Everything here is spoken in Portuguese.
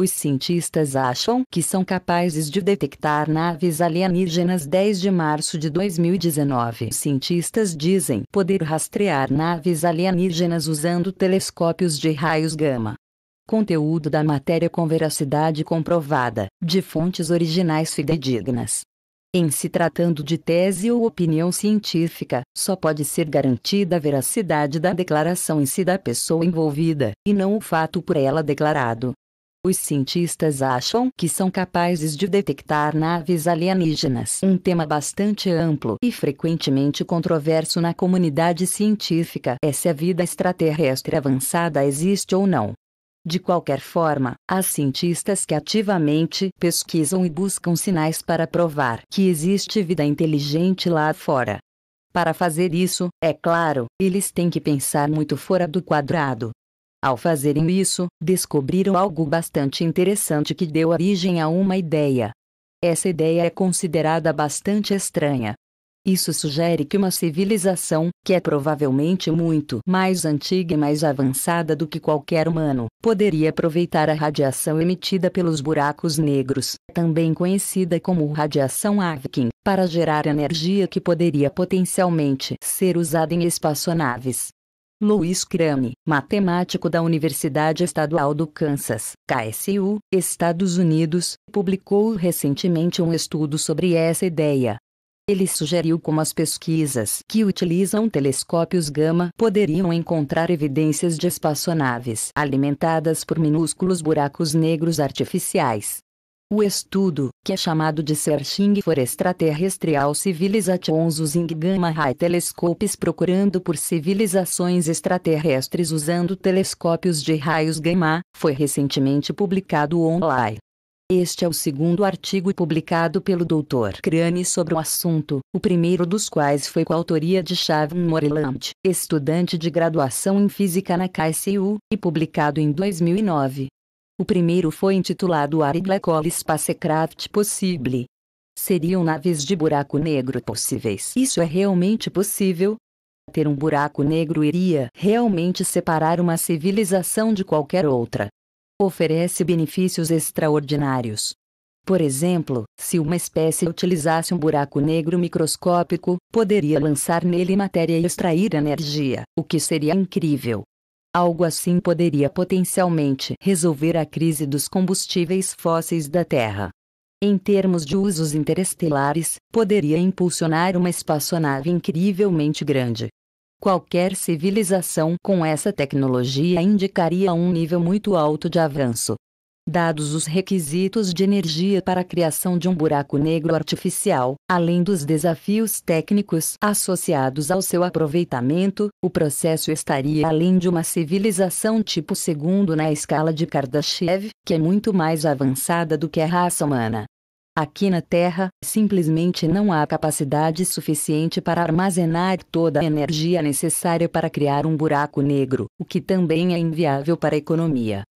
Os cientistas acham que são capazes de detectar naves alienígenas 10 de março de 2019. Cientistas dizem poder rastrear naves alienígenas usando telescópios de raios gama. Conteúdo da matéria com veracidade comprovada, de fontes originais fidedignas. Em se tratando de tese ou opinião científica, só pode ser garantida a veracidade da declaração em si da pessoa envolvida, e não o fato por ela declarado. Os cientistas acham que são capazes de detectar naves alienígenas, um tema bastante amplo e frequentemente controverso na comunidade científica é se a vida extraterrestre avançada existe ou não. De qualquer forma, há cientistas que ativamente pesquisam e buscam sinais para provar que existe vida inteligente lá fora. Para fazer isso, é claro, eles têm que pensar muito fora do quadrado, ao fazerem isso, descobriram algo bastante interessante que deu origem a uma ideia. Essa ideia é considerada bastante estranha. Isso sugere que uma civilização, que é provavelmente muito mais antiga e mais avançada do que qualquer humano, poderia aproveitar a radiação emitida pelos buracos negros, também conhecida como radiação Avkin, para gerar energia que poderia potencialmente ser usada em espaçonaves. Louis Crane, matemático da Universidade Estadual do Kansas, KSU, Estados Unidos, publicou recentemente um estudo sobre essa ideia. Ele sugeriu como as pesquisas que utilizam telescópios gama poderiam encontrar evidências de espaçonaves alimentadas por minúsculos buracos negros artificiais, o estudo, que é chamado de Searching for Extraterrestrial Civilizations using Gamma Ray Telescopes procurando por civilizações extraterrestres usando telescópios de raios gamma, foi recentemente publicado online. Este é o segundo artigo publicado pelo Dr. Crane sobre o assunto, o primeiro dos quais foi com a autoria de Shavan Moreland, estudante de graduação em Física na KSU, e publicado em 2009. O primeiro foi intitulado Ariglacolis Spacecraft Possible. Seriam naves de buraco negro possíveis. Isso é realmente possível? Ter um buraco negro iria realmente separar uma civilização de qualquer outra. Oferece benefícios extraordinários. Por exemplo, se uma espécie utilizasse um buraco negro microscópico, poderia lançar nele matéria e extrair energia, o que seria incrível. Algo assim poderia potencialmente resolver a crise dos combustíveis fósseis da Terra. Em termos de usos interestelares, poderia impulsionar uma espaçonave incrivelmente grande. Qualquer civilização com essa tecnologia indicaria um nível muito alto de avanço, dados os requisitos de energia para a criação de um buraco negro artificial, além dos desafios técnicos associados ao seu aproveitamento, o processo estaria além de uma civilização tipo segundo na escala de Kardashev, que é muito mais avançada do que a raça humana. Aqui na Terra, simplesmente não há capacidade suficiente para armazenar toda a energia necessária para criar um buraco negro, o que também é inviável para a economia.